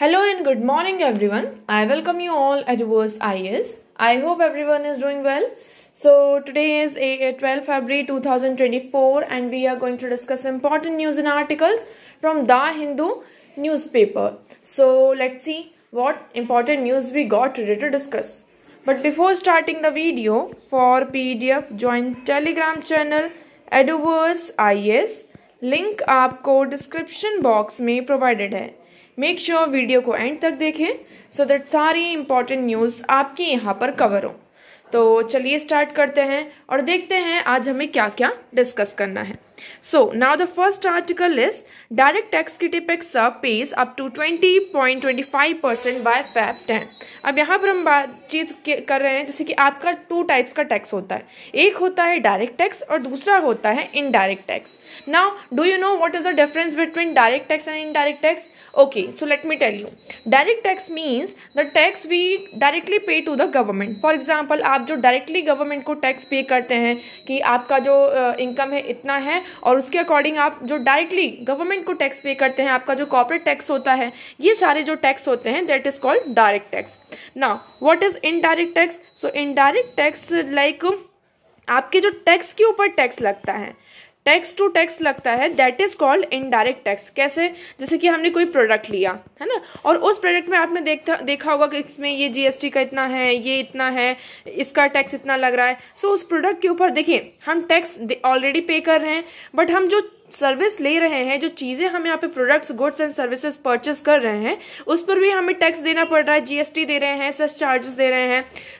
Hello and good morning everyone. I welcome you all at Verse IS. I hope everyone is doing well. So today is 12 February 2024 and we are going to discuss important news and articles from The Hindu newspaper. So let's see what important news we got today to discuss. But before starting the video, for PDF join Telegram channel Eduverse IS. up आपको description box में provided hai. Make sure video को end तक देखें so that सारी important news आपके यहाँ पर cover हो तो चलिए स्टार्ट करते हैं और देखते हैं आज हमें क्या क्या डिस्कस करना है so now the first article is direct tax की टिपेक्स pace up to five percent by Feb ten अब यहाँ पर हम बातचीत कर रहे हैं जैसे कि आपका टू टाइप्स का टैक्स होता है एक होता है डायरेक्ट टैक्स और दूसरा होता है indirect tax now do you know what is the difference between direct tax and indirect tax okay so let me tell you direct tax means the tax we directly pay to the government for example आप जो directly government को tax pay करते हैं कि आपका जो income है इतना है और उसके अकॉर्डिंग आप जो डायरेक्टली गवर्नमेंट गवर्नमेंट को टैक्स पे करते हैं आपका जो कॉर्पोरेट टैक्स होता है ये सारे जो टैक्स होते हैं that is called direct tax ना what is indirect tax so indirect tax like आपके जो टैक्स के ऊपर टैक्स लगता है टैक्स टू टैक्स लगता है that is called indirect tax कैसे जैसे कि हमने कोई प्रोडक्ट लिया है ना और उस प्रोडक्ट में आपने देखता देखा होगा कि इसमें ये जीएसटी का इतना है ये इतना है इसका टैक्स इतना लग रहा है सो so, उस प्रोडक्ट के ऊपर देखिए हम टैक्स ऑलरेडी पे कर रहे हैं बट हम जो सर्विस ले रहे हैं जो चीज़ें हम यहाँ पे products goods and services purchase कर रहे हैं उस पर भी हमें टैक्स देना पड़ रहा है जीएसटी दे रहे हैं सेस चार्जेस दे रहे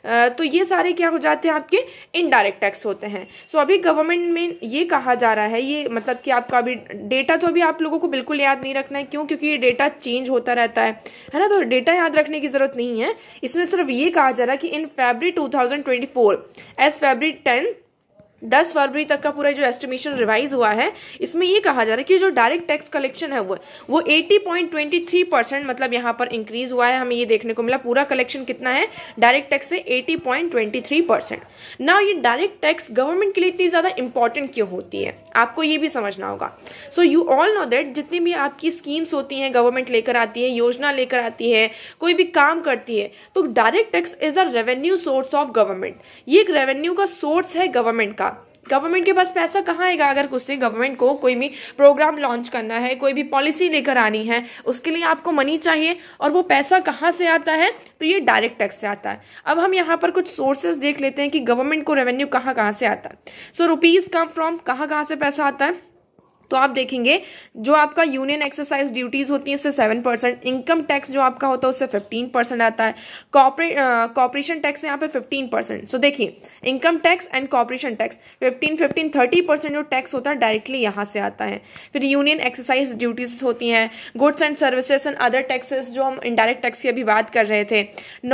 हैं तो ये सारे क्या हो जाते हैं आपके इनडायरेक्ट टैक्स होते हैं सो अभी गवर्नमेंट में ये कहा जा रहा है ये मतलब कि आपका अभी डेटा तो अभी आप लोगों को बिल्कुल याद नहीं रखना है क्यों क्योंकि ये डेटा चेंज होता रहता है है ना तो डेटा याद रखने की जरूरत नहीं है इसमें सिर्फ ये कहा जा रहा है कि in February two thousand twenty four as February ten दस फरवरी तक का पूरा जो एस्टिमेशन रिवाइज हुआ है इसमें ये कहा जा रहा है कि जो डायरेक्ट टैक्स कलेक्शन है वो वो थ्री परसेंट मतलब यहाँ पर इंक्रीज हुआ है हमें ये देखने को मिला पूरा कलेक्शन कितना है डायरेक्ट टैक्स से eighty point twenty three percent ना ये डायरेक्ट टैक्स गवर्नमेंट के लिए इतनी ज़्यादा इंपॉर्टेंट क्यों होती है आपको ये भी समझना होगा so you all know that जितनी भी आपकी स्कीम्स होती हैं गवर्नमेंट लेकर आती है योजना लेकर आती है कोई भी काम करती है तो direct tax is a revenue source of government ये एक रेवेन्यू का सोर्स है गवर्नमेंट का गवर्नमेंट के पास पैसा कहाँ आएगा अगर उससे गवर्नमेंट को कोई भी प्रोग्राम लॉन्च करना है कोई भी पॉलिसी लेकर आनी है उसके लिए आपको मनी चाहिए और वो पैसा कहाँ से आता है तो ये डायरेक्ट टैक्स से आता है अब हम यहाँ पर कुछ सोर्सेज देख लेते हैं कि गवर्नमेंट को रेवेन्यू कहाँ कहाँ से आता है सो रुपीज़ कम फ्रॉम कहाँ कहाँ से पैसा आता है तो आप देखेंगे जो आपका यूनियन एक्सरसाइज ड्यूटीज होती है उससे सेवन परसेंट इनकम टैक्स जो आपका होता है उससे फिफ्टीन परसेंट आता है कॉपरेशन टैक्स यहाँ पे फिफ्टीन परसेंट सो देखिए income tax and corporation tax fifteen fifteen thirty percent जो टैक्स होता है डायरेक्टली यहाँ से आता है फिर यूनियन एक्सरसाइज ड्यूटीज होती है goods and services and other taxes जो हम इनडायरेक्ट टैक्स की अभी बात कर रहे थे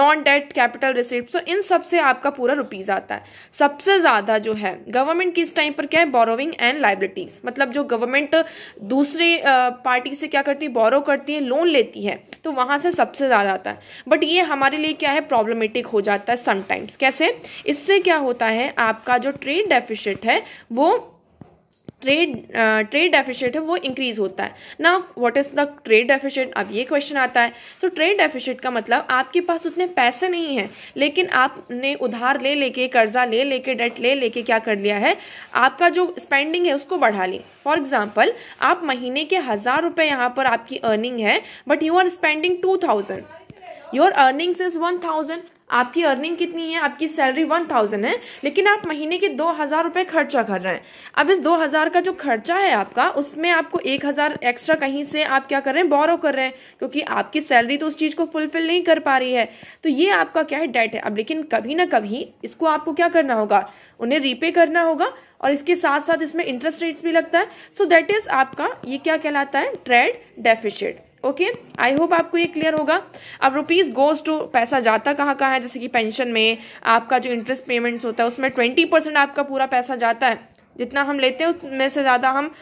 non debt capital receipt so इन सबसे आपका पूरा रुपीज आता है सबसे ज्यादा जो है गवर्नमेंट किस टाइम पर क्या है बोरोविंग एंड लाइबिलिटीज मतलब जो गवर्नमेंट गवर्नमेंट दूसरी पार्टी से क्या करती है बोरो करती है लोन लेती है तो वहाँ से सबसे ज़्यादा आता है बट ये हमारे लिए क्या है प्रॉब्लमेटिक हो जाता है समटाइम्स कैसे इससे क्या होता है आपका जो ट्रेड डेफिशिट है वो ट्रेड ट्रेड डेफिशिट है वो इंक्रीज होता है ना what is the trade deficit अब ये क्वेश्चन आता है सो ट्रेड डेफिशिट का मतलब आपके पास उतने पैसे नहीं है लेकिन आपने उधार ले लेके कर्जा ले लेके डेट ले लेके क्या कर लिया है आपका जो स्पेंडिंग है उसको बढ़ा ली फॉर एग्जाम्पल आप महीने के हज़ार रुपये यहाँ पर आपकी अर्निंग है but you are spending two thousand your earnings is one thousand आपकी अर्निंग कितनी है आपकी सैलरी वन थाउजेंड है लेकिन आप महीने के दो हजार रुपए खर्चा कर रहे हैं अब इस दो हजार का जो खर्चा है आपका उसमें आपको एक हजार एक्स्ट्रा कहीं से आप क्या कर रहे हैं बोरो कर रहे हैं क्योंकि आपकी सैलरी तो उस चीज को फुलफिल नहीं कर पा रही है तो ये आपका क्या है डेट है अब लेकिन कभी ना कभी इसको आपको क्या करना होगा उन्हें रीपे करना होगा और इसके साथ साथ इसमें इंटरेस्ट रेट्स भी लगता है सो दैट इज आपका ये क्या कहलाता है trade deficit okay I hope आपको ये क्लियर होगा अब रुपीज़ गोज टू पैसा जाता कहाँ कहाँ है जैसे कि पेंशन में आपका जो इंटरेस्ट पेमेंट्स होता है उसमें ट्वेंटी परसेंट आपका पूरा पैसा जाता है जितना हम लेते हैं उसमें से ज़्यादा हम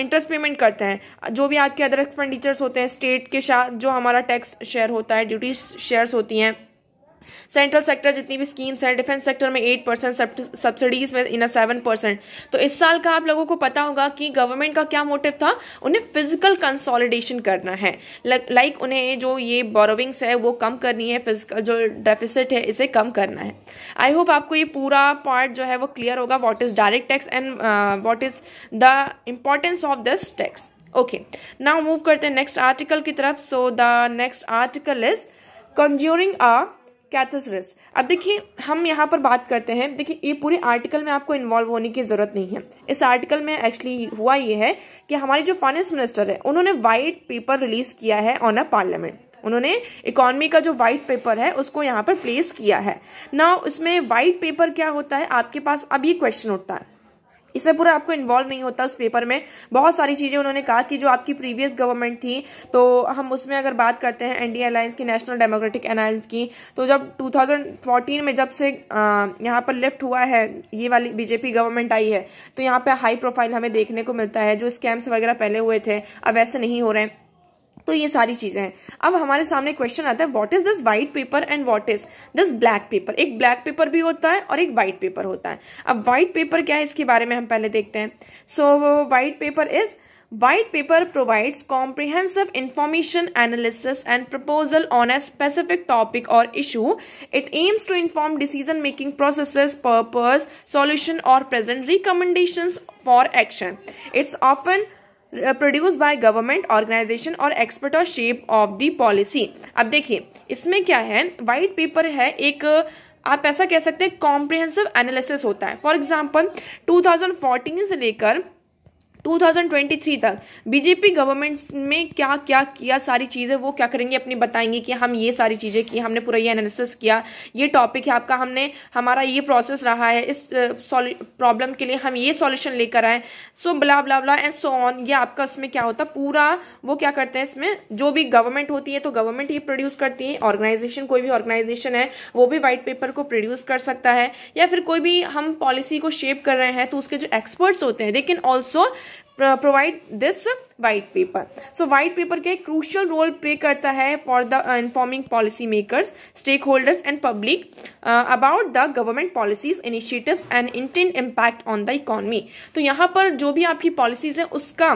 इंटरेस्ट पेमेंट करते हैं जो भी आपके अदर एक्सपेंडिचर्स होते हैं स्टेट के साथ जो हमारा टैक्स शेयर होता है ड्यूटी शेयर्स होती हैं सेंट्रल सेक्टर जितनी भी स्कीम्स हैं डिफेंस सेक्टर में एट परसेंट सब्सिडीज में इन सेवन परसेंट तो इस साल का आप लोगों को पता होगा कि गवर्नमेंट का क्या मोटिव था उन्हें फिजिकल कंसोलिडेशन करना है लाइक like उन्हें जो ये बोरोविंग्स है वो कम करनी है फिजिकल जो डेफिसिट है इसे कम करना है आई होप आपको ये पूरा पार्ट जो है वो क्लियर होगा what is direct tax and what is the importance of this tax okay now move करते हैं नेक्स्ट आर्टिकल की तरफ so the next article is conjuring a catharsis अब देखिए हम यहाँ पर बात करते हैं देखिए ये पूरे आर्टिकल में आपको इन्वॉल्व होने की ज़रूरत नहीं है इस आर्टिकल में एक्चुअली हुआ ये है कि हमारे जो फाइनेंस मिनिस्टर है उन्होंने वाइट पेपर रिलीज किया है ऑन अ पार्लियामेंट उन्होंने इकोनॉमी का जो वाइट पेपर है उसको यहाँ पर प्लेस किया है ना उसमें वाइट पेपर क्या होता है आपके पास अब ये क्वेश्चन उठता है इसमें पूरा आपको इन्वॉल्व नहीं होता उस पेपर में बहुत सारी चीज़ें उन्होंने कहा कि जो आपकी प्रीवियस गवर्नमेंट थी तो हम उसमें अगर बात करते हैं एनडीए अलायंस की नेशनल डेमोक्रेटिक अलायंस की तो जब 2014 में जब से यहाँ पर लिफ्ट हुआ है ये वाली बीजेपी गवर्नमेंट आई है तो यहाँ पर हाई प्रोफाइल हमें देखने को मिलता है जो स्कैम्स वगैरह पहले हुए थे अब ऐसे नहीं हो रहे हैं तो ये सारी चीजें हैं अब हमारे सामने क्वेश्चन आता है what is this white paper and what is this black paper एक ब्लैक पेपर भी होता है और एक व्हाइट पेपर होता है अब व्हाइट पेपर क्या है इसके बारे में हम पहले देखते हैं so white paper is white paper provides comprehensive information analysis and proposal on a specific topic और issue it aims to inform decision making process purpose solution और present recommendation for action it's often produce by government organisation और expert और shape of the policy अब देखिए इसमें क्या है white paper है एक uh, आप ऐसा कह सकते हैं कॉम्प्रिहेंसिव एनालिसिस होता है फॉर एग्जाम्पल टू से लेकर 2023 तक बीजेपी गवर्नमेंट में क्या क्या किया सारी चीज़ें वो क्या करेंगे अपनी बताएंगे कि हम ये सारी चीज़ें की हमने पूरा ये एनालिसिस किया ये टॉपिक है आपका हमने हमारा ये प्रोसेस रहा है इस प्रॉब्लम के लिए हम ये सॉल्यूशन लेकर आए सो ब्ला ब्ला ब्ला एंड सो ऑन ये आपका उसमें क्या होता पूरा वो क्या करते हैं इसमें जो भी गवर्नमेंट होती है तो गवर्नमेंट ही प्रोड्यूस करती है ऑर्गेनाइजेशन कोई भी ऑर्गेनाइजेशन है वो भी व्हाइट पेपर को प्रोड्यूस कर सकता है या फिर कोई भी हम पॉलिसी को शेप कर रहे हैं तो उसके जो एक्सपर्ट्स होते हैं लेकिन also provide this white paper so white paper एक क्रूशियल रोल प्ले करता है for the informing policy makers stakeholders and public about the government policies initiatives and intent impact on the economy तो यहाँ पर जो भी आपकी policies हैं उसका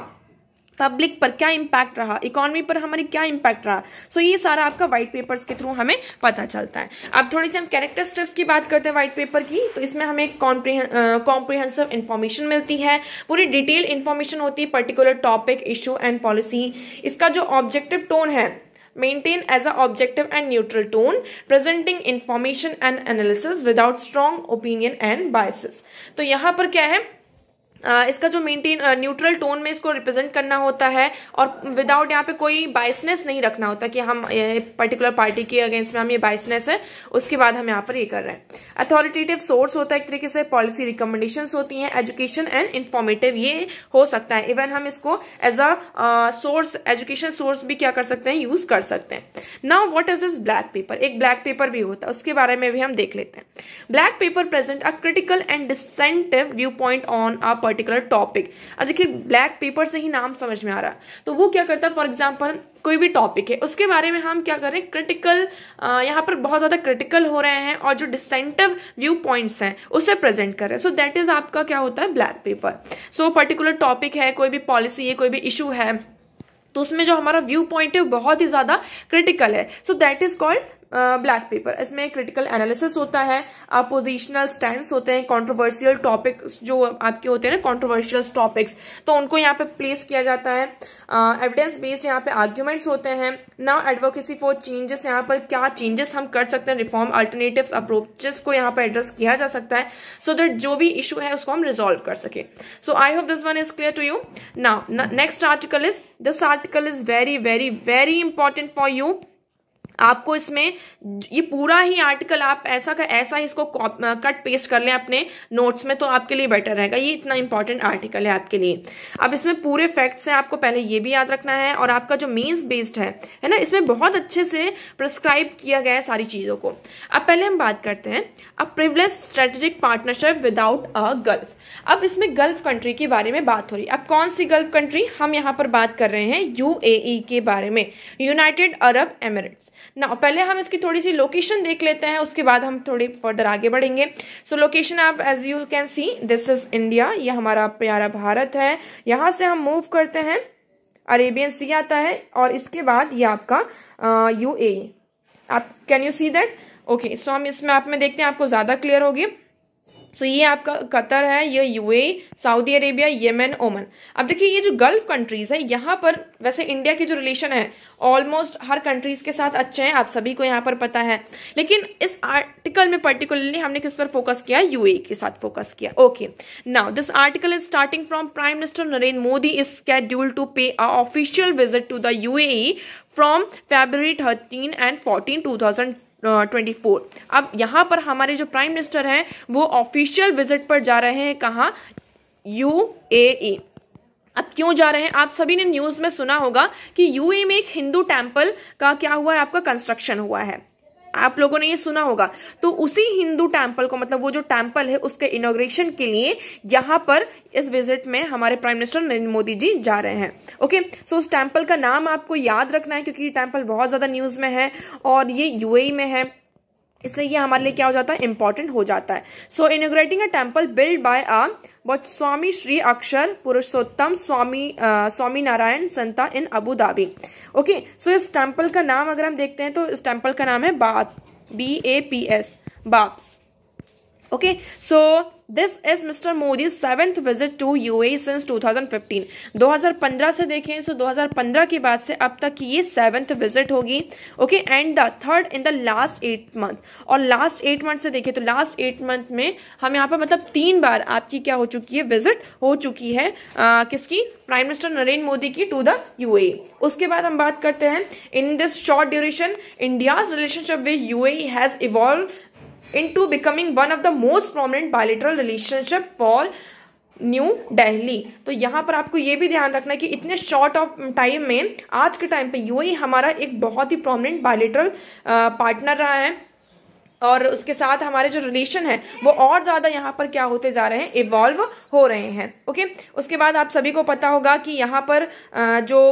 पब्लिक पर क्या इम्पैक्ट रहा इकोनॉमी पर हमारे क्या इम्पैक्ट रहा सो so, ये सारा आपका व्हाइट पेपर्स के थ्रू हमें पता चलता है अब थोड़ी सी हम कैरेक्टरिस्टिक्स की बात करते हैं व्हाइट पेपर की तो इसमें हमें कॉम्प्रिहेंसिव इन्फॉर्मेशन मिलती है पूरी डिटेल इन्फॉर्मेशन होती है particular topic issue and policy इसका जो ऑब्जेक्टिव टोन है maintain as a objective and neutral tone presenting information and analysis without strong opinion and biases तो यहाँ पर क्या है इसका जो मेंटेन न्यूट्रल टोन में इसको रिप्रेजेंट करना होता है और विदाउट यहाँ पे कोई बाइसनेस नहीं रखना होता कि हम पर्टिकुलर पार्टी के अगेंस्ट में हम ये बाइसनेस है उसके बाद हम यहाँ पर ये कर रहे हैं अथॉरिटेटिव सोर्स होता है एक तरीके से पॉलिसी रिकमेंडेशन होती है एजुकेशन एंड इन्फॉर्मेटिव ये हो सकता है इवन हम इसको as a source education source भी क्या कर सकते हैं यूज कर सकते हैं now what is this black paper एक ब्लैक पेपर भी होता है उसके बारे में भी हम देख लेते हैं black paper present a critical and dissenting viewpoint on a particular topic अब देखिए ब्लैक पेपर से ही नाम समझ में आ रहा है तो वो क्या करता है फॉर एग्जाम्पल कोई भी टॉपिक है उसके बारे में हम क्या कर रहे हैं क्रिटिकल यहाँ पर बहुत ज़्यादा क्रिटिकल हो रहे हैं और जो डिस्टेंटिव व्यू पॉइंट्स हैं उसे प्रेजेंट कर रहे हैं सो दैट इज़ आपका क्या होता है black paper so particular topic है कोई भी पॉलिसी है कोई भी इशू है तो उसमें जो हमारा व्यू पॉइंट है बहुत ही ज़्यादा क्रिटिकल है so that is called black paper इसमें क्रिटिकल एनालिसिस होता है अपोजिशनल स्टैंड होते हैं कॉन्ट्रोवर्शियल टॉपिक जो आपके होते हैं ना कॉन्ट्रोवर्शियल टॉपिक्स तो उनको यहाँ पे प्लेस किया जाता है एविडेंस बेस्ड यहाँ पे आर्ग्यूमेंट्स होते हैं नाउ एडवोकेसी फॉर चेंजेस यहाँ पर क्या चेंजेस हम कर सकते हैं रिफॉर्म अल्टरनेटिव अप्रोचेस को यहाँ पर एड्रेस किया जा सकता है सो so दैट जो भी इशू है उसको हम रिजोल्व कर सके so I hope this one is clear to you now next article is this article is very very very important for you आपको इसमें ये पूरा ही आर्टिकल आप ऐसा का ऐसा ही इसको कट पेस्ट कर लें अपने नोट्स में तो आपके लिए बेटर रहेगा ये इतना इंपॉर्टेंट आर्टिकल है आपके लिए अब इसमें पूरे फैक्ट्स हैं आपको पहले ये भी याद रखना है और आपका जो मीन्स बेस्ड है है ना इसमें बहुत अच्छे से प्रिस्क्राइब किया गया है सारी चीज़ों को अब पहले हम बात करते हैं अब priceless strategic partnership without a gulf अब इसमें गल्फ कंट्री के बारे में बात हो रही है अब कौन सी गल्फ कंट्री हम यहाँ पर बात कर रहे हैं यूएई e के बारे में यूनाइटेड अरब एमिरेट्स ना पहले हम इसकी थोड़ी सी लोकेशन देख लेते हैं उसके बाद हम थोड़ी फर्दर आगे बढ़ेंगे सो लोकेशन आप as you can see this is India ये हमारा प्यारा भारत है यहाँ से हम मूव करते हैं अरेबियन सी आता है और इसके बाद ये आपका यू आप can you see that okay so हम इसमें आप में देखते हैं आपको ज़्यादा क्लियर होगी सो so, ये आपका कतर है ये यूएई सऊदी अरेबिया येमेन ओमन अब देखिए ये जो गल्फ कंट्रीज है यहाँ पर वैसे इंडिया की जो रिलेशन है ऑलमोस्ट हर कंट्रीज के साथ अच्छे हैं आप सभी को यहाँ पर पता है लेकिन इस आर्टिकल में पर्टिकुलरली हमने किस पर फोकस किया यूए के साथ फोकस किया okay now this article is starting from prime minister Narendra Modi is schedule to pay a official visit to the U from February thirteen and fourteen two thousand twenty four अब यहाँ पर हमारे जो prime minister हैं वो official visit पर जा रहे हैं कहाँ यू ए अब क्यों जा रहे हैं आप सभी ने न्यूज़ में सुना होगा कि यूए में एक हिंदू टेम्पल का क्या हुआ है आपका कंस्ट्रक्शन हुआ है आप लोगों ने ये सुना होगा तो उसी हिंदू टेम्पल को मतलब वो जो टेम्पल है उसके इनोग्रेशन के लिए यहाँ पर इस विजिट में हमारे प्राइम मिनिस्टर नरेंद्र मोदी जी जा रहे हैं ओके सो उस टेम्पल का नाम आपको याद रखना है क्योंकि ये टेम्पल बहुत ज्यादा न्यूज में है और ये यूएई e में है इसलिए ये हमारे लिए क्या हो जाता है इंपॉर्टेंट हो जाता है so inaugurating a temple build by a Swami Shri Akshar Purushottam Swami ah, Swami Narayan Sanstha in Abu Dhabi okay so इस टेम्पल का नाम अगर हम देखते हैं तो इस टेम्पल का नाम है बाप B A P S BAPS okay so this is mister Modi seventh visit to U A since two thousand fifteen दो हजार पंद्रह से देखें सो दो हजार पंद्रह के बाद से अब तक ये सेवेंथ विजिट होगी okay and the third in the last eight month और लास्ट एट मंथ से देखें तो लास्ट एट मंथ में हम यहाँ पर मतलब तीन बार आपकी क्या हो चुकी है विजिट हो चुकी है आ, किसकी प्राइम मिनिस्टर नरेंद्र मोदी की टू द यू ए उसके बाद हम बात करते हैं in this short duration India's relationship with U has evolve into becoming one of the most prominent bilateral relationship for New Delhi तो यहाँ पर आपको ये भी ध्यान रखना है कि इतने शॉर्ट ऑफ टाइम में आज के टाइम पे यूएई हमारा एक बहुत ही प्रोमिनेंट बायोलिटरल पार्टनर रहा है और उसके साथ हमारे जो रिलेशन है वो और ज़्यादा यहाँ पर क्या होते जा रहे हैं इवॉल्व हो रहे हैं ओके उसके बाद आप सभी को पता होगा कि यहाँ पर जो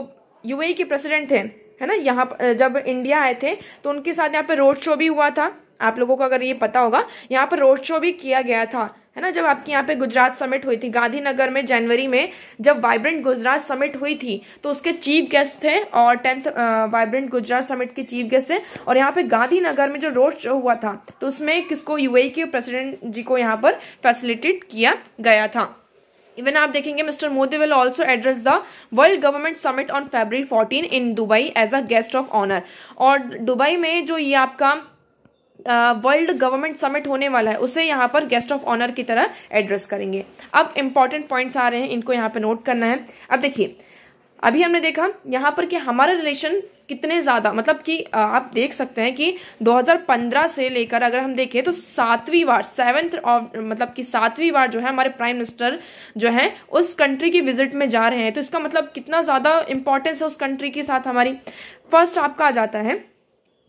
यू के प्रेसिडेंट थे है ना यहाँ जब इंडिया आए थे तो उनके साथ यहाँ पर रोड शो भी हुआ था आप लोगों को अगर ये पता होगा यहाँ पर रोड शो भी किया गया था है ना जब आपके यहाँ पे गुजरात समिट हुई थी गांधीनगर में जनवरी में जब वाइब्रेंट गुजरात समिट हुई थी तो उसके चीफ गेस्ट थे और टेंथ वाइब्रेंट गुजरात समिट के चीफ गेस्ट थे और यहाँ पे गांधीनगर में जो रोड शो हुआ था तो उसमें किसको यूएई e के प्रेसिडेंट जी को यहाँ पर फैसिलिटेट किया गया था इवन आप देखेंगे mister Modi will also address the world government summit on February fourteen in Dubai as a guest of honour और दुबई में जो ये आपका वर्ल्ड गवर्नमेंट समिट होने वाला है उसे यहाँ पर गेस्ट ऑफ ऑनर की तरह एड्रेस करेंगे अब इम्पॉर्टेंट पॉइंट्स आ रहे हैं इनको यहाँ पर नोट करना है अब देखिए अभी हमने देखा यहाँ पर कि हमारा रिलेशन कितने ज्यादा मतलब कि आप देख सकते हैं कि 2015 से लेकर अगर हम देखें तो सातवीं बार सेवेंथ ऑफ मतलब कि सातवीं बार जो है हमारे प्राइम मिनिस्टर जो है उस कंट्री की विजिट में जा रहे हैं तो इसका मतलब कितना ज्यादा इंपॉर्टेंस है उस कंट्री के साथ हमारी फर्स्ट आपका आ जाता है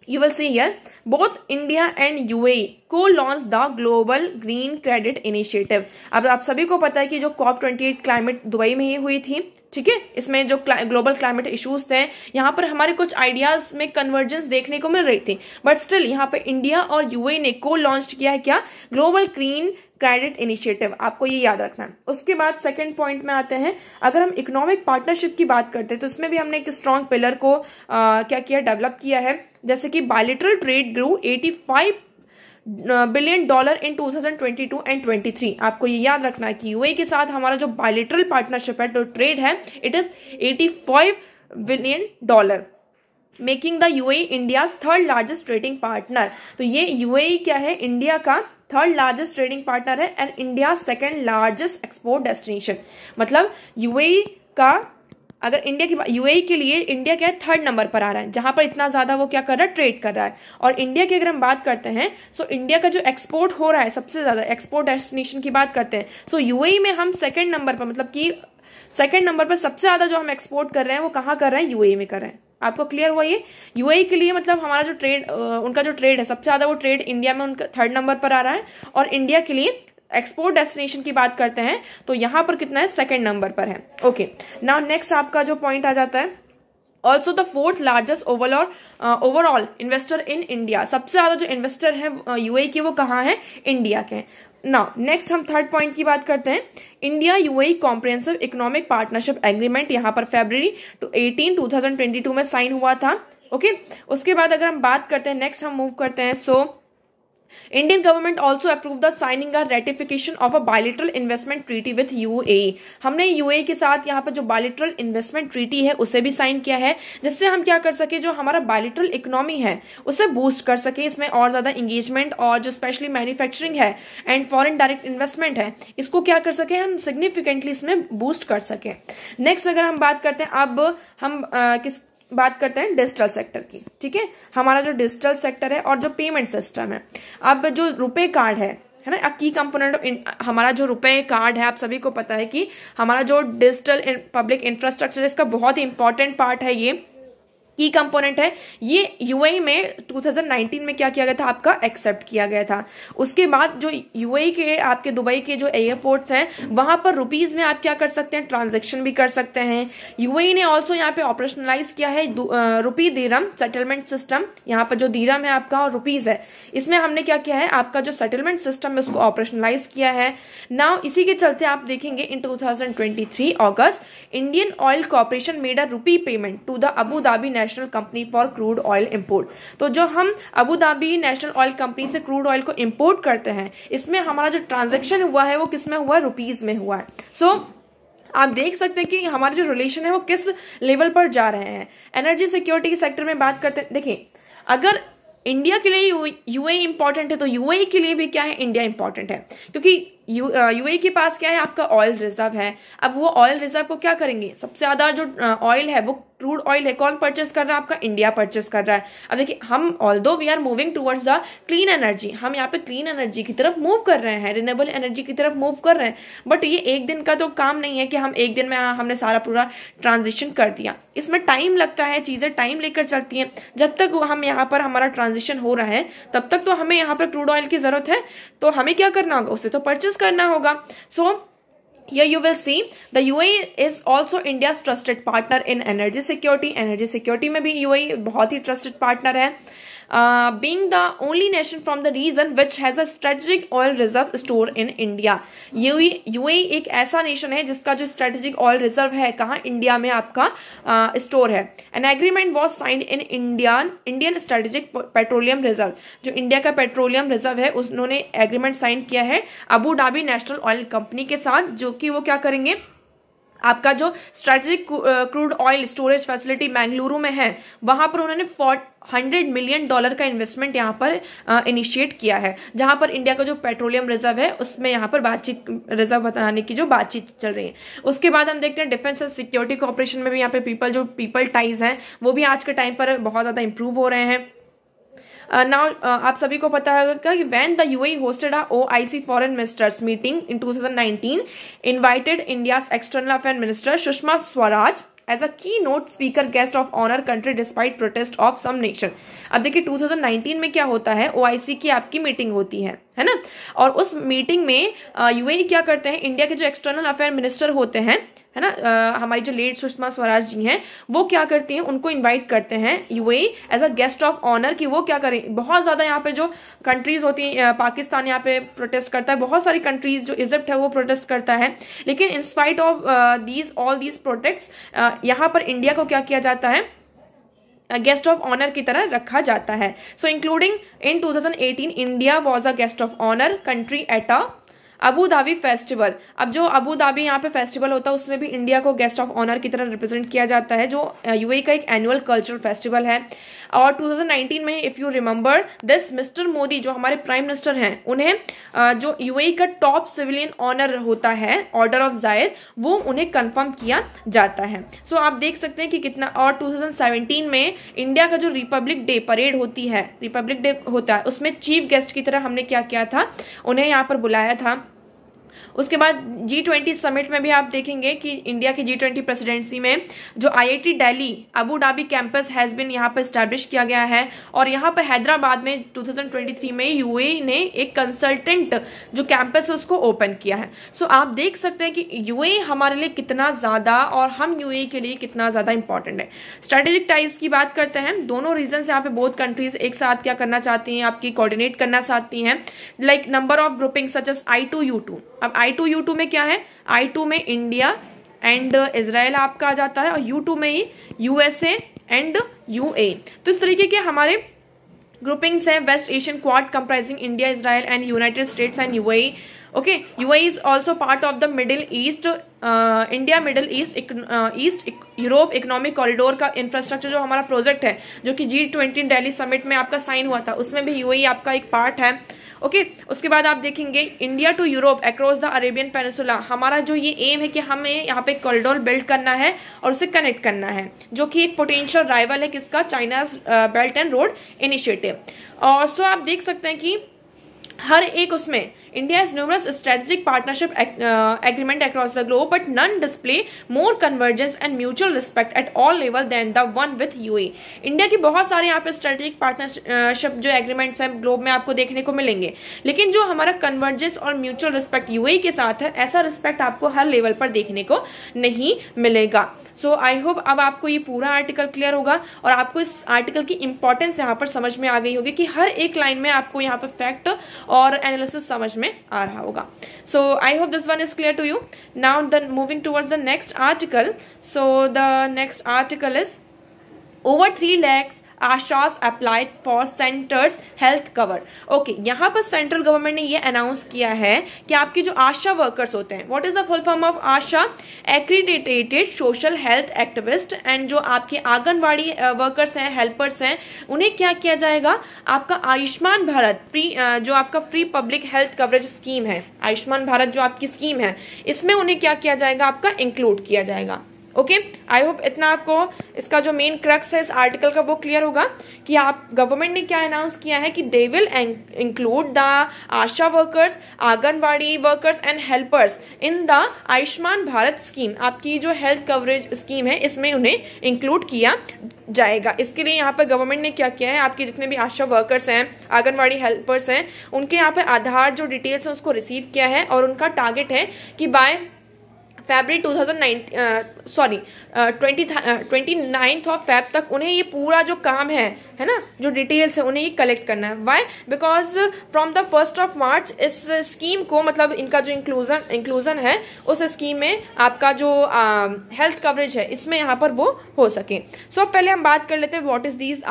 you will see here both india and uae co-launched the global green credit initiative अब आप सभी को पता है कि जो COP twenty eight climate Dubai में ही हुई थी ठीक है इसमें जो ग्लोबल क्लाइमेट इश्यूज थे यहाँ पर हमारे कुछ आइडियाज में कन्वर्जेंस देखने को मिल रही थी बट स्टिल यहाँ पे इंडिया और यूए e ने को लॉन्च किया है क्या ग्लोबल ग्रीन क्रेडिट इनिशिएटिव आपको ये याद रखना है उसके बाद सेकेंड पॉइंट में आते हैं अगर हम इकोनॉमिक पार्टनरशिप की बात करते हैं तो उसमें भी हमने एक स्ट्रांग पिलर को आ, क्या किया डेवलप किया है जैसे कि bilateral trade grow 85 billion dollar in 2022 and 23 आपको ये याद रखना है कि यूए के साथ हमारा जो बायलिटरल पार्टनरशिप है जो तो ट्रेड है it is 85 billion dollar making the U India third largest trading partner तो ये यूएई e क्या है इंडिया का थर्ड लार्जेस्ट ट्रेडिंग पार्टनर है and India second largest export destination मतलब यूएई e का अगर इंडिया की यूएई e के लिए इंडिया क्या है थर्ड नंबर पर आ रहा है जहां पर इतना ज्यादा वो क्या कर रहा है ट्रेड कर रहा है और इंडिया की अगर हम बात करते हैं सो इंडिया का जो एक्सपोर्ट हो रहा है सबसे ज्यादा एक्सपोर्ट डेस्टिनेशन की बात करते हैं सो यूएई में हम सेकेंड नंबर पर मतलब कि सेकेंड नंबर पर सबसे ज्यादा जो हम एक्सपोर्ट कर रहे हैं वो कहाँ कर रहे हैं यूएई में कर रहे हैं आपको क्लियर हुआ ये यूएई e के लिए मतलब हमारा जो ट्रेड उनका जो ट्रेड है सबसे ज़्यादा वो ट्रेड इंडिया में उनका थर्ड नंबर पर आ रहा है और इंडिया के लिए एक्सपोर्ट डेस्टिनेशन की बात करते हैं तो यहाँ पर कितना है सेकेंड नंबर पर है ओके नाउ नेक्स्ट आपका जो पॉइंट आ जाता है also the fourth largest overall overall investor in India सबसे ज्यादा जो इन्वेस्टर है यूए के वो कहाँ है इंडिया के नाउ नेक्स्ट हम थर्ड पॉइंट की बात करते हैं India U A comprehensive economic partnership agreement यहाँ पर फेब्रवरी टू एटीन टू में साइन हुआ था ओके okay? उसके बाद अगर हम बात करते हैं नेक्स्ट हम मूव करते हैं so so, Indian government also approve the signing of ratification of a bilateral investment treaty with UAE हमने यूएई e के साथ यहाँ पर जो बायोलिट्रल इन्वेस्टमेंट ट्रीटी है उसे भी साइन किया है जिससे हम क्या कर सके जो हमारा बायोलिट्रल इकोनॉमी है उसे बूस्ट कर सके इसमें और ज्यादा इंगेजमेंट और जो स्पेशली मैन्युफेक्चरिंग है एंड फॉरन डायरेक्ट इन्वेस्टमेंट है इसको क्या कर सके हम सिग्निफिकेंटली इसमें बूस्ट कर सके नेक्स्ट अगर हम बात करते हैं अब हम आ, किस बात करते हैं डिजिटल सेक्टर की ठीक है हमारा जो डिजिटल सेक्टर है और जो पेमेंट सिस्टम है अब जो रुपए कार्ड है है ना की कंपोनेंट ऑफ हमारा जो रुपए कार्ड है आप सभी को पता है कि हमारा जो डिजिटल पब्लिक इंफ्रास्ट्रक्चर है इसका बहुत ही इंपॉर्टेंट पार्ट है ये की कंपोनेंट है ये यूएई e में 2019 में क्या किया गया था आपका एक्सेप्ट किया गया था उसके बाद जो यूएई e के आपके दुबई के जो एयरपोर्ट्स हैं वहां पर रुपीज में आप क्या कर सकते हैं ट्रांजेक्शन भी कर सकते हैं यूएई e ने ऑल्सो यहाँ पे ऑपरेशनलाइज किया है रुपी दीरम सेटलमेंट सिस्टम यहाँ पर जो दीरम है आपका और रुपीज है इसमें हमने क्या किया है आपका जो सेटलमेंट सिस्टम है उसको ऑपरेशनलाइज किया है नाउ इसी के चलते आप देखेंगे in two thousand Indian oil corporation made a rupee payment to the Abu Dhabi national company for crude oil import तो जो हम Abu Dhabi national oil company से क्रूड ऑयल को इम्पोर्ट करते हैं इसमें हमारा जो ट्रांजेक्शन हुआ है वो किस में हुआ रुपीज में हुआ है सो so, आप देख सकते हैं कि हमारे जो रिलेशन है वो किस लेवल पर जा रहे हैं एनर्जी सिक्योरिटी के सेक्टर में बात करते देखिए अगर इंडिया के लिए यूएई इंपॉर्टेंट है तो यूएई e के लिए भी क्या है इंडिया इंपॉर्टेंट है क्योंकि यू यू e के पास क्या है आपका ऑयल रिजर्व है अब वो ऑयल रिजर्व को क्या करेंगे सबसे ज़्यादा जो ऑयल है वो क्रूड ऑयल है कौन परचेस कर रहा है आपका इंडिया परचेस कर रहा है अब देखिए हम although we are moving towards the clean energy हम यहाँ पे क्लीन एनर्जी की तरफ मूव कर रहे हैं रिनेबल एनर्जी की तरफ मूव कर रहे हैं बट ये एक दिन का तो काम नहीं है कि हम एक दिन में हाँ, हमने सारा पूरा ट्रांजिशन कर दिया इसमें टाइम लगता है चीज़ें टाइम लेकर चलती हैं जब तक हम यहाँ पर हमारा ट्रांजिशन हो रहा है तब तक तो हमें यहाँ पर क्रूड ऑयल की ज़रूरत है तो हमें क्या करना होगा उसे तो परचेस एक्सेस करना होगा so yeah you will see the U A is also India trusted partner in energy security energy security में भी यू ए e बहुत ही ट्रस्टेड पार्टनर है being the only nation from the region which has strategic oil reserve store in India U India. एक ऐसा nation है जिसका जो स्ट्रेटेजिक ऑयल रिजर्व है कहाँ इंडिया में आपका स्टोर uh, है an agreement was signed in Indian Indian strategic petroleum reserve जो इंडिया का पेट्रोलियम रिजर्व है उन्होंने एग्रीमेंट साइन किया है Abu Dhabi national oil company के साथ जो कि वो क्या करेंगे आपका जो strategic crude oil storage facility Mangaluru में है वहां पर उन्होंने हंड्रेड मिलियन डॉलर का इन्वेस्टमेंट यहाँ पर इनिशिएट uh, किया है जहां पर इंडिया का जो पेट्रोलियम रिजर्व है उसमें यहाँ पर बातचीत रिजर्व बताने की जो बातचीत चल रही है उसके बाद हम देखते हैं डिफेंस और सिक्योरिटी कॉपरेशन में भी यहाँ पे पीपल जो पीपल टाइज हैं वो भी आज के टाइम पर बहुत ज़्यादा इंप्रूव हो रहे हैं नाउ uh, uh, आप सभी को पता होगा कि when the UAE hosted a OIC foreign ministers meeting in 2019 invited India external affair minister Sushma Swaraj as a keynote speaker guest of honour country despite protest of some nation अब देखिए 2019 में क्या होता है ओआईसी की आपकी मीटिंग होती है है ना और उस मीटिंग में यूएई uh, e क्या करते हैं इंडिया के जो एक्सटर्नल अफेयर मिनिस्टर होते हैं है ना आ, हमारी जो लेट सुषमा स्वराज जी हैं वो क्या करती हैं उनको इनवाइट करते हैं UAE as a guest of honour कि वो क्या करें बहुत ज़्यादा यहाँ पे जो कंट्रीज होती हैं पाकिस्तान यहाँ पे प्रोटेस्ट करता है बहुत सारी कंट्रीज जो इजिप्ट है वो प्रोटेस्ट करता है लेकिन in spite of these all these protects यहाँ पर इंडिया को क्या किया जाता है गेस्ट ऑफ ऑनर की तरह रखा जाता है so including in 2018 India was a guest of honour country at a Abu Dhabi festival अब जो अबू धाबी यहाँ पे फेस्टिवल होता है उसमें भी इंडिया को गेस्ट ऑफ ऑनर की तरह रिप्रेजेंट किया जाता है जो यूएई का एक एनुअल कल्चरल फेस्टिवल है और 2019 में if you remember this mister Modi जो हमारे प्राइम मिनिस्टर हैं उन्हें जो यूएई का टॉप सिविलियन ऑनर होता है ऑर्डर ऑफ जायद वो उन्हें कन्फर्म किया जाता है सो so, आप देख सकते हैं कि कितना और 2017 में इंडिया का जो रिपब्लिक डे परेड होती है रिपब्लिक डे होता है उसमें चीफ गेस्ट की तरह हमने क्या किया था उन्हें यहाँ पर बुलाया था उसके बाद जी ट्वेंटी समिट में भी आप देखेंगे कि इंडिया की जी ट्वेंटी प्रेसिडेंसी में जो IIT Delhi Abu Dhabi campus has been यहाँ पर स्टैब्लिश किया गया है और यहाँ पर हैदराबाद में 2023 में यूएई e ने एक कंसल्टेंट जो कैंपस है उसको ओपन किया है सो आप देख सकते हैं कि यूएई e हमारे लिए कितना ज़्यादा और हम ए e के लिए कितना ज़्यादा इंपॉर्टेंट है स्ट्रेटेजिक टाइज की बात करते हैं दोनों रीजन यहाँ पे बोथ कंट्रीज एक साथ क्या करना चाहती हैं आपकी कोऑर्डिनेट करना चाहती हैं like number of grouping such as I two U two अब आई टू यू टू में क्या है आई टू में इंडिया एंड इसराइल आपका आ जाता है और यू टू में ही यूएसए एंड यू तो इस तरीके के हमारे ग्रुपिंग्स हैं west Asian quad comprising India Israel and United States and U okay UAE is also part of the middle east India middle east east Europe economic corridor का infrastructure जो हमारा project है जो कि जी ट्वेंटी डेली समिट में आपका sign हुआ था उसमें भी यूएई e आपका एक पार्ट है ओके उसके बाद आप देखेंगे India to Europe across the Arabian peninsula हमारा जो ये एम है कि हमें यहाँ पे कॉरिडोर बिल्ड करना है और उसे कनेक्ट करना है जो कि एक पोटेंशियल राइवल है किसका China belt and road initiative और सो आप देख सकते हैं कि हर एक उसमें India is numerous strategic partnership agreement across the globe but none display more convergence and mutual respect at all level than the one with U India की बहुत सारे यहाँ पे स्ट्रेटेजिक पार्टनरशिप जो एग्रीमेंट्स हैं ग्लोब में आपको देखने को मिलेंगे लेकिन जो हमारा कन्वर्जेंस और म्यूचुअल रिस्पेक्ट यू के साथ है ऐसा रिस्पेक्ट आपको हर लेवल पर देखने को नहीं मिलेगा सो आई होप अब आपको ये पूरा आर्टिकल क्लियर होगा और आपको इस आर्टिकल की इंपॉर्टेंस यहाँ पर समझ में आ गई होगी कि हर एक लाइन में आपको यहाँ पर फैक्ट और एनालिसिस समझ में आ रहा होगा so I hope this one is clear to you now the moving towards the next article so the next article is over three lakhs ASHAs applied for centres health cover okay यहाँ पर central government ने ये announce किया है कि आपके जो आशा workers होते हैं what is the full form of ASHA accredited social health activist and जो आपके आंगनबाड़ी वर्कर्स हैं हेल्पर्स हैं उन्हें क्या किया जाएगा आपका आयुष्मान भारत प्री जो आपका free public health coverage scheme है आयुष्मान भारत जो आपकी स्कीम है इसमें उन्हें क्या किया जाएगा आपका इंक्लूड किया जाएगा ओके आई होप इतना आपको इसका जो मेन क्रक्स है इस आर्टिकल का वो क्लियर होगा कि आप गवर्नमेंट ने क्या अनाउंस किया है कि they will include the ASHA workers anganwadi workers and helpers in the Ayushman Bharat scheme आपकी जो हेल्थ कवरेज स्कीम है इसमें उन्हें इंक्लूड किया जाएगा इसके लिए यहाँ पर गवर्नमेंट ने क्या किया है आपके जितने भी आशा वर्कर्स हैं आंगनबाड़ी हेल्पर्स हैं उनके यहाँ पर आधार जो डिटेल्स हैं उसको रिसीव किया है और उनका टारगेट है कि by February to sorry twenty twenty ninth of Feb तक उन्हें ये पूरा जो काम है है ना जो डिटेल्स है उन्हें ये कलेक्ट करना है why because from the first of March इस स्कीम को मतलब इनका जो इंक्लूजन इंक्लूजन है उस स्कीम में आपका जो हेल्थ uh, कवरेज है इसमें यहाँ पर वो हो सके सो so, पहले हम बात कर लेते हैं what is these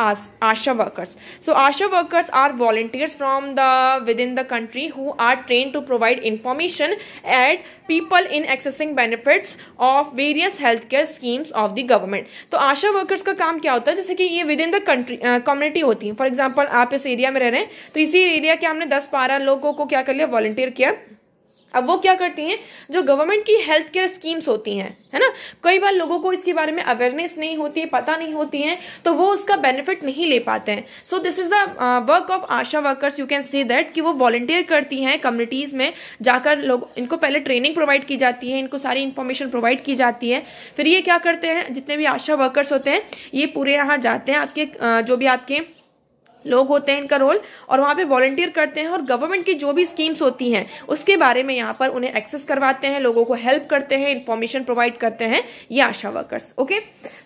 ASHA workers so ASHA workers are volunteers from the within the country who are train to provide information at in accessing benefits of various health care schemes of the government तो ASHA workers का काम क्या होता है जैसे कि ये within the country community होती है फॉर एग्जाम्पल आप इस एरिया में रह रहे हैं तो इसी एरिया के हमने दस बारह लोगों को क्या कर लिया वॉलंटियर किया अब वो क्या करती हैं जो गवर्नमेंट की हेल्थ केयर स्कीम्स होती हैं है ना कई बार लोगों को इसके बारे में अवेयरनेस नहीं होती है पता नहीं होती है तो वो उसका बेनिफिट नहीं ले पाते हैं so this is the work of ASHA workers you can say that कि वो वॉलंटियर करती हैं कम्युनिटीज में जाकर लोग इनको पहले ट्रेनिंग प्रोवाइड की जाती है इनको सारी इन्फॉर्मेशन प्रोवाइड की जाती है फिर ये क्या करते हैं जितने भी आशा वर्कर्स होते हैं ये पूरे यहाँ जाते हैं आपके uh, जो भी आपके लोग होते हैं इनका रोल और वहाँ पे वॉल्टियर करते हैं और गवर्नमेंट की जो भी स्कीम्स होती हैं उसके बारे में यहाँ पर उन्हें एक्सेस करवाते हैं लोगों को हेल्प करते हैं इन्फॉर्मेशन प्रोवाइड करते हैं ये ASHA workers okay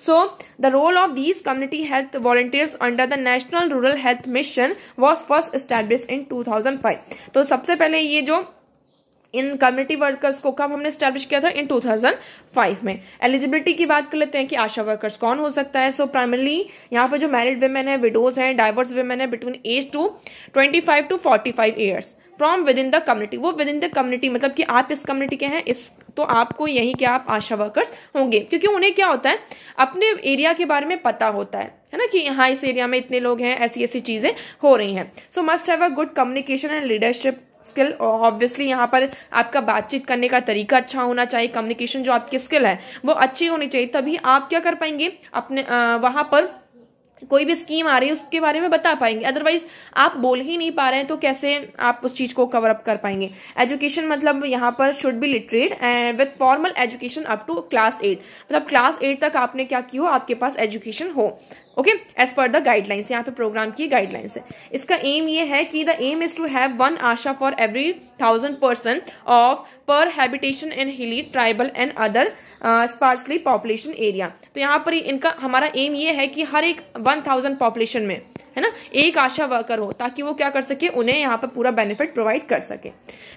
so the role of these community health volunteers under the national rural health mission was first establish in two तो सबसे पहले ये जो इन कम्युनिटी वर्कर्स को कब हमने स्टैब्लिश किया था इन 2005 में एलिजिबिलिटी की बात कर लेते हैं कि आशा वर्कर्स कौन हो सकता है सो प्राइमरली यहाँ पर जो मैरिड वेमेन है विडोज हैं डाइवर्स वेमेन है between age to 25 to 45 years from within the community वो विद इन द कम्युनिटी मतलब कि आप इस कम्युनिटी के हैं इस तो आपको यही क्या आप आशा वर्कर्स होंगे क्योंकि उन्हें क्या होता है अपने एरिया के बारे में पता होता है है ना कि यहाँ इस एरिया में इतने लोग हैं ऐसी ऐसी चीजें हो रही हैं so must have a good communication and leadership skill obviously यहाँ पर आपका बातचीत करने का तरीका अच्छा होना चाहिए कम्युनिकेशन जो आपकी स्किल है वो अच्छी होनी चाहिए तभी आप क्या कर पाएंगे अपने वहाँ पर कोई भी स्कीम आ रही है उसके बारे में बता पाएंगे अदरवाइज आप बोल ही नहीं पा रहे हैं तो कैसे आप उस चीज को कवर अप कर पाएंगे एजुकेशन मतलब यहाँ पर should be literate and with formal education up to class eight मतलब क्लास एट तक आपने क्या किया हो आपके पास एजुकेशन हो okay as per the guidelines यहाँ पे प्रोग्राम की गाइडलाइंस है इसका एम ये है कि the aim is to have one ASHA for every thousand person of per habitation in hilly tribal and other sparsely population area तो यहाँ पर इनका हमारा एम ये है कि हर एक वन थाउजेंड पॉपुलेशन में है ना एक आशा वर्कर हो ताकि वो क्या कर सके उन्हें यहाँ पर पूरा बेनिफिट प्रोवाइड कर सके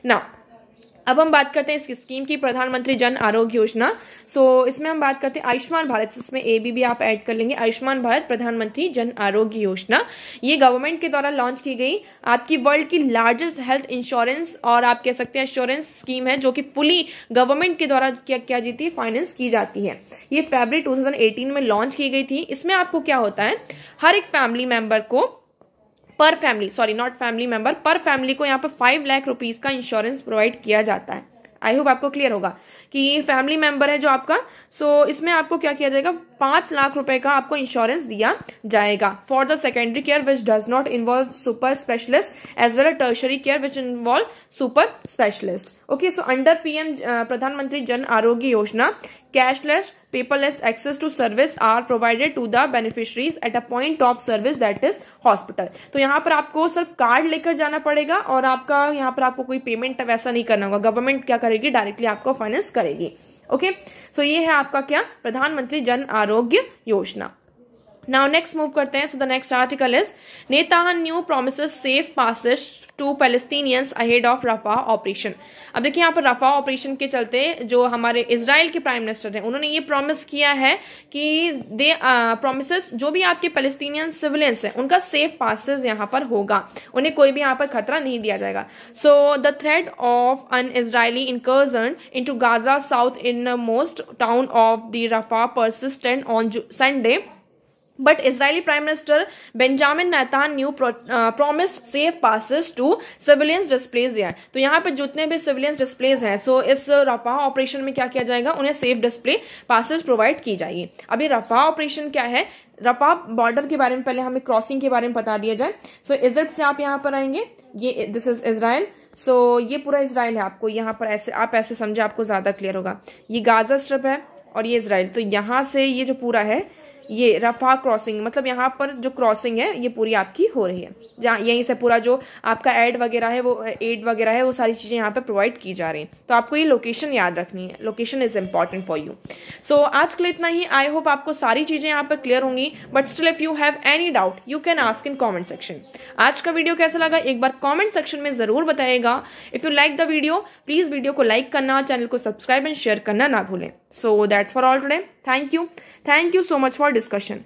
ना अब हम बात करते हैं इस स्कीम की प्रधानमंत्री जन आरोग्य योजना सो इसमें हम बात करते हैं आयुष्मान भारत इसमें ए बी भी आप ऐड कर लेंगे आयुष्मान भारत प्रधानमंत्री जन आरोग्य योजना ये गवर्नमेंट के द्वारा लॉन्च की गई आपकी वर्ल्ड की लार्जेस्ट हेल्थ इंश्योरेंस और आप कह सकते हैं इंश्योरेंस स्कीम है जो कि फुली गवर्नमेंट के द्वारा क्या क्या जीती है फाइनेंस की जाती है ये फेबर टू में लॉन्च की गई थी इसमें आपको क्या होता है हर एक फैमिली मेंबर को per family sorry not family member per family को यहाँ पर फाइव लाख रुपीज का इंश्योरेंस प्रोवाइड किया जाता है आई होप आपको क्लियर होगा कि ये फैमिली मेंबर है जो आपका सो so, इसमें आपको क्या किया जाएगा पांच लाख रुपए का आपको इंश्योरेंस दिया जाएगा for the secondary care which does not involve super specialist as well as tertiary care which involve super specialist okay so under PM Pradhanmantri Jan आरोग्य योजना Cashless, paperless access to service are provided to the beneficiaries at a point of service that is hospital. तो यहाँ पर आपको सिर्फ card लेकर जाना पड़ेगा और आपका यहाँ पर आपको कोई पेमेंट वैसा नहीं करना होगा गवर्नमेंट क्या करेगी डायरेक्टली आपको फाइनेंस करेगी ओके okay? सो so ये है आपका क्या प्रधानमंत्री जन आरोग्य योजना नाउ नेक्स्ट मूव करते हैं so the next article is Netanyahu promise safe passage to Palestinians ahead of Rafah operation अब देखिए यहाँ पर रफा ऑपरेशन के चलते जो हमारे इसराइल के प्राइम मिनिस्टर हैं उन्होंने ये प्रॉमिस किया है कि दे प्रोमिस uh, जो भी आपके पैलेस्टीनियन सिविलियंस हैं उनका सेफ पासिस यहाँ पर होगा उन्हें कोई भी यहाँ पर खतरा नहीं दिया जाएगा so the threat of an Israeli incursion into Gaza southernmost town of the Rafah persistent on Sunday but Israeli prime minister Benjamin Netanyahu promise safe passage to civilians displaced displays तो यहाँ पे जितने भी civilians displays हैं सो इस रफा operation में क्या किया जाएगा उन्हें सेफ डिस्प्ले पासिस प्रोवाइड की जाएगी अभी रफा ऑपरेशन क्या है रपा बॉर्डर के बारे में पहले हमें क्रॉसिंग के बारे में बता दिया जाए सो so, इजिप्ट से आप यहाँ पर आएंगे ये दिस इज इसराइल सो ये पूरा इसराइल है आपको यहाँ पर ऐसे आप ऐसे समझे आपको ज़्यादा क्लियर होगा ये गाजा स्ट्रिप है और ये इसराइल तो यहाँ से ये जो पूरा है ये रफा क्रॉसिंग मतलब यहाँ पर जो क्रॉसिंग है ये पूरी आपकी हो रही है जहाँ यहीं से पूरा जो आपका एड वगैरह है वो एड वगैरह है वो सारी चीज़ें यहाँ पर प्रोवाइड की जा रही है तो आपको ये लोकेशन याद रखनी है location is important for you so आज के लिए इतना ही आई होप आपको सारी चीज़ें यहाँ पर क्लियर होंगी but still if you have any doubt you can ask in comment section आज का वीडियो कैसा लगा एक बार कॉमेंट सेक्शन में ज़रूर बताएगा if you like the video please video को लाइक करना चैनल को सब्सक्राइब एंड शेयर करना ना भूलें so that's for all today thank you Thank you so much for discussion.